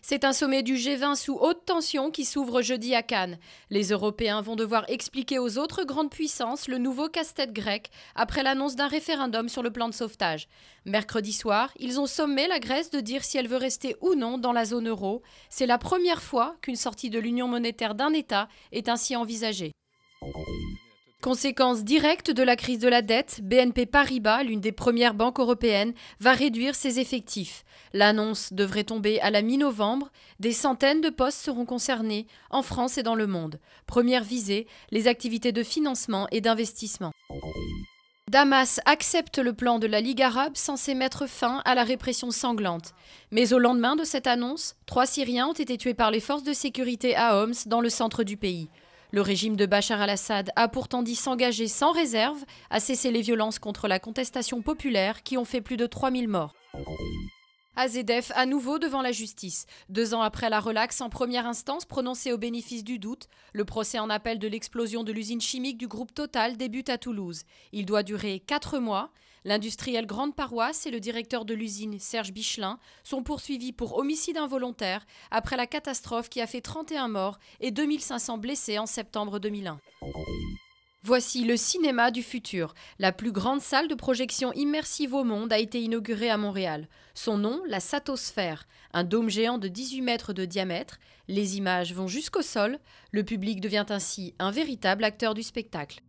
C'est un sommet du G20 sous haute tension qui s'ouvre jeudi à Cannes. Les Européens vont devoir expliquer aux autres grandes puissances le nouveau casse-tête grec après l'annonce d'un référendum sur le plan de sauvetage. Mercredi soir, ils ont sommé la Grèce de dire si elle veut rester ou non dans la zone euro. C'est la première fois qu'une sortie de l'union monétaire d'un État est ainsi envisagée. Conséquence directe de la crise de la dette, BNP Paribas, l'une des premières banques européennes, va réduire ses effectifs. L'annonce devrait tomber à la mi-novembre. Des centaines de postes seront concernés en France et dans le monde. Première visée, les activités de financement et d'investissement. Damas accepte le plan de la Ligue arabe censé mettre fin à la répression sanglante. Mais au lendemain de cette annonce, trois Syriens ont été tués par les forces de sécurité à Homs, dans le centre du pays. Le régime de Bachar al-Assad a pourtant dit s'engager sans réserve à cesser les violences contre la contestation populaire qui ont fait plus de 3000 morts. AZF à nouveau devant la justice. Deux ans après la relaxe en première instance prononcée au bénéfice du doute, le procès en appel de l'explosion de l'usine chimique du groupe Total débute à Toulouse. Il doit durer quatre mois. L'industriel Grande Paroisse et le directeur de l'usine Serge Bichelin sont poursuivis pour homicide involontaire après la catastrophe qui a fait 31 morts et 2500 blessés en septembre 2001. Voici le cinéma du futur. La plus grande salle de projection immersive au monde a été inaugurée à Montréal. Son nom, la Satosphère, un dôme géant de 18 mètres de diamètre. Les images vont jusqu'au sol. Le public devient ainsi un véritable acteur du spectacle.